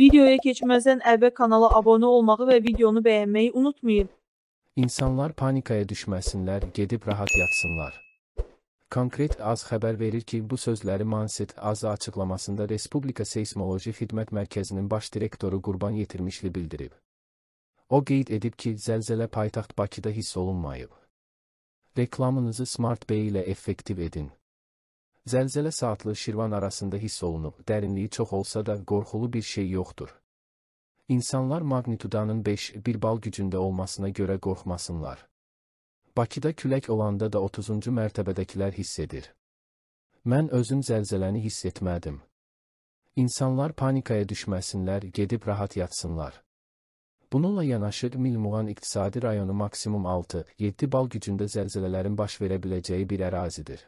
Videoya keçməzdən əvvəl kanala abunə olmağı və videonu bəyənməyi unutmayın. İnsanlar panikaya düşməsinlər, gedib rahat yatsınlar. Konkret az xəbər verir ki, bu sözləri Manset az açıqlamasında Respublika Seismoloji Xidmət Mərkəzinin baş direktoru Qurban Yetirmişli bildirib. O qeyd edib ki, zəlzələ paytaxt Bakıda hiss olunmayıb. Reklamınızı Smart Bey ilə effektiv edin. Zəlzələ saatlı Şirvan arasında hiss olunub, dərinliyi çox olsa da qorxulu bir şey yoxdur. İnsanlar magnitudanın 5 bir bal gücündə olmasına görə qorxmasınlar. Bakıda külək olanda da 30-cu mərtəbədəkilər hiss edir. Mən özüm zəlzələni hiss etmədim. İnsanlar panikaya düşməsinlər, gedib rahat yatsınlar. Bununla yanaşı Milmuğan iqtisadi rayonu maksimum 6-7 bal gücündə zəlzələlərin baş verə biləcəyi bir ərazidir.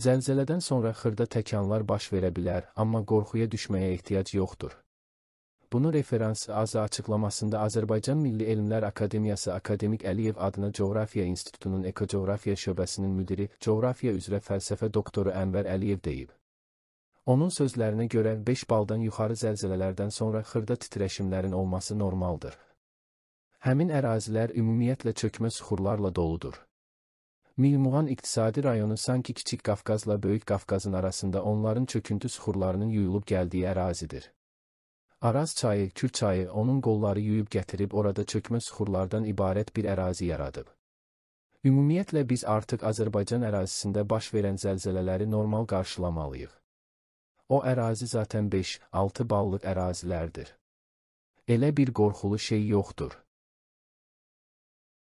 Zəlzələdən sonra xırda təkanlar baş verə bilər, amma qorxuya düşməyə ehtiyac yoxdur. Bunu referans azı açıqlamasında Azərbaycan Milli Elmlər Akademiyası Akademik Əliyev adına Coğrafiya İnstitutunun Ekocoğrafiya şöbəsinin müdiri, coğrafiya üzrə fəlsəfə doktoru Ənvər Əliyev deyib. Onun sözlərinə görə 5 baldan yuxarı zəlzələlərdən sonra xırda titrəşimlərin olması normaldır. Həmin ərazilər ümumiyyətlə çökmə suxurlarla doludur. Mirmuğan iqtisadi rayonu sanki Kiçik Qafqazla Böyük Qafqazın arasında onların çöküntü suxurlarının yuyulub gəldiyi ərazidir. Araz çayı, Kür çayı onun qolları yuyub gətirib orada çökmə suxurlardan ibarət bir ərazi yaradıb. Ümumiyyətlə biz artıq Azərbaycan ərazisində baş verən zəlzələləri normal qarşılamalıyıq. O ərazi zaten 5-6 ballıq ərazilərdir. Elə bir qorxulu şey yoxdur.